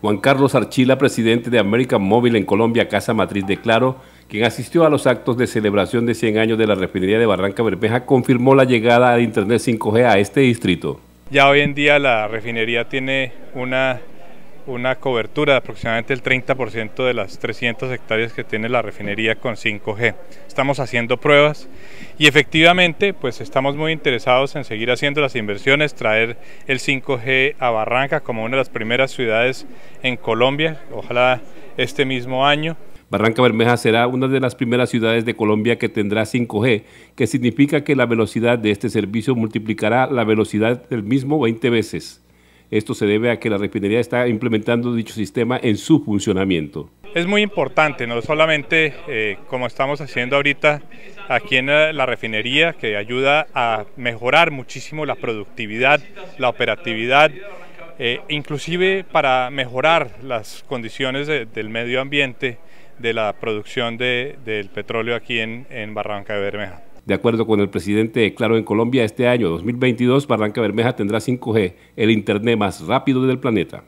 Juan Carlos Archila, presidente de América Móvil en Colombia, Casa Matriz de Claro, quien asistió a los actos de celebración de 100 años de la refinería de Barranca Bermeja, confirmó la llegada de Internet 5G a este distrito. Ya hoy en día la refinería tiene una una cobertura de aproximadamente el 30% de las 300 hectáreas que tiene la refinería con 5G. Estamos haciendo pruebas y efectivamente pues estamos muy interesados en seguir haciendo las inversiones, traer el 5G a Barranca como una de las primeras ciudades en Colombia, ojalá este mismo año. Barranca Bermeja será una de las primeras ciudades de Colombia que tendrá 5G, que significa que la velocidad de este servicio multiplicará la velocidad del mismo 20 veces. Esto se debe a que la refinería está implementando dicho sistema en su funcionamiento. Es muy importante, no solamente eh, como estamos haciendo ahorita aquí en eh, la refinería, que ayuda a mejorar muchísimo la productividad, la operatividad, eh, inclusive para mejorar las condiciones del medio ambiente de la producción del petróleo aquí en, en Barranca de Bermeja. De acuerdo con el presidente Claro en Colombia, este año 2022 Barranca Bermeja tendrá 5G, el Internet más rápido del planeta.